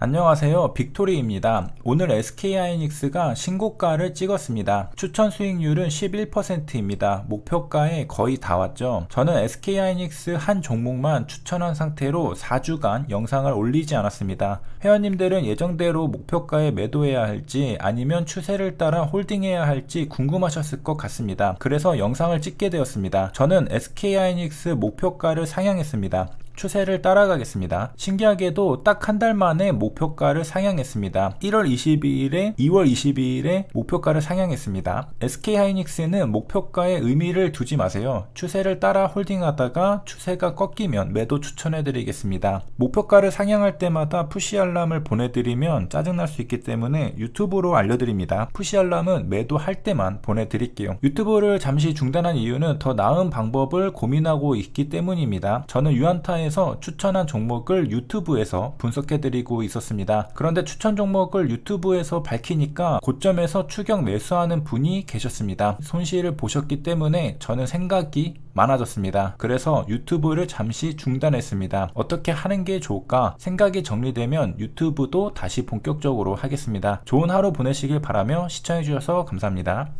안녕하세요 빅토리입니다 오늘 SK하이닉스가 신고가를 찍었습니다 추천 수익률은 11%입니다 목표가에 거의 다 왔죠 저는 SK하이닉스 한 종목만 추천한 상태로 4주간 영상을 올리지 않았습니다 회원님들은 예정대로 목표가에 매도해야 할지 아니면 추세를 따라 홀딩해야 할지 궁금하셨을 것 같습니다 그래서 영상을 찍게 되었습니다 저는 SK하이닉스 목표가를 상향했습니다 추세를 따라가겠습니다. 신기하게도 딱 한 달 만에 목표가를 상향했습니다. 1월 22일에 2월 22일에 목표가를 상향했습니다. SK하이닉스는 목표가에 의미를 두지 마세요. 추세를 따라 홀딩하다가 추세가 꺾이면 매도 추천해드리겠습니다. 목표가를 상향할 때마다 푸시 알람을 보내드리면 짜증날 수 있기 때문에 유튜브로 알려드립니다. 푸시 알람은 매도할 때만 보내드릴게요. 유튜브를 잠시 중단한 이유는 더 나은 방법을 고민하고 있기 때문입니다. 저는 유한타의 통해서 추천한 종목을 유튜브에서 분석해드리고 있었습니다. 그런데 추천 종목을 유튜브에서 밝히니까 고점에서 추격 매수하는 분이 계셨습니다. 손실을 보셨기 때문에 저는 생각이 많아졌습니다. 그래서 유튜브를 잠시 중단했습니다. 어떻게 하는 게 좋을까? 생각이 정리되면 유튜브도 다시 본격적으로 하겠습니다. 좋은 하루 보내시길 바라며 시청해주셔서 감사합니다.